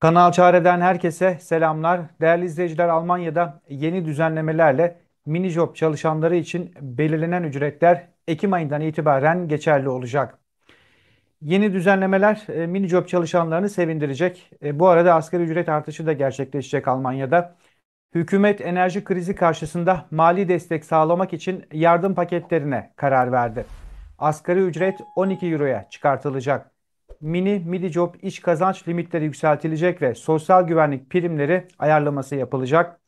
Kanal Çare'den herkese selamlar. Değerli izleyiciler Almanya'da yeni düzenlemelerle mini job çalışanları için belirlenen ücretler Ekim ayından itibaren geçerli olacak. Yeni düzenlemeler e, mini job çalışanlarını sevindirecek. E, bu arada asgari ücret artışı da gerçekleşecek Almanya'da. Hükümet enerji krizi karşısında mali destek sağlamak için yardım paketlerine karar verdi. Asgari ücret 12 euroya çıkartılacak mini midi job iş kazanç limitleri yükseltilecek ve sosyal güvenlik primleri ayarlaması yapılacak.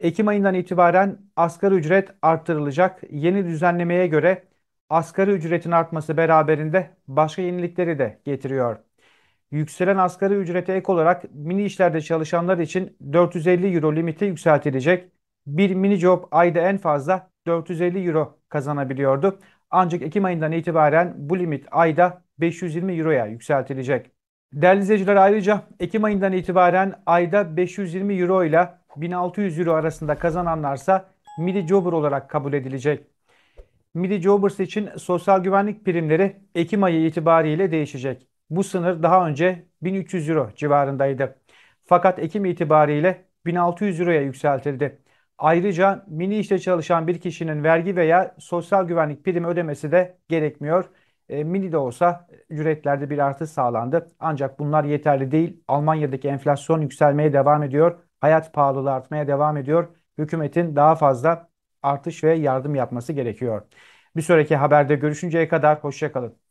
Ekim ayından itibaren asgari ücret artırılacak. Yeni düzenlemeye göre asgari ücretin artması beraberinde başka yenilikleri de getiriyor. Yükselen asgari ücrete ek olarak mini işlerde çalışanlar için 450 euro limiti yükseltilecek. Bir mini job ayda en fazla 450 euro kazanabiliyordu. Ancak Ekim ayından itibaren bu limit ayda 520 Euro'ya yükseltilecek. Değerli izleyiciler ayrıca Ekim ayından itibaren ayda 520 Euro ile 1600 Euro arasında kazananlarsa Midi Jobber olarak kabul edilecek. Midi Jobbers için sosyal güvenlik primleri Ekim ayı itibariyle değişecek. Bu sınır daha önce 1300 Euro civarındaydı. Fakat Ekim itibariyle 1600 Euro'ya yükseltildi. Ayrıca mini işte çalışan bir kişinin vergi veya sosyal güvenlik primi ödemesi de gerekmiyor. E, mini de olsa ücretlerde bir artış sağlandı. Ancak bunlar yeterli değil. Almanya'daki enflasyon yükselmeye devam ediyor. Hayat pahalılığı artmaya devam ediyor. Hükümetin daha fazla artış ve yardım yapması gerekiyor. Bir sonraki haberde görüşünceye kadar hoşçakalın.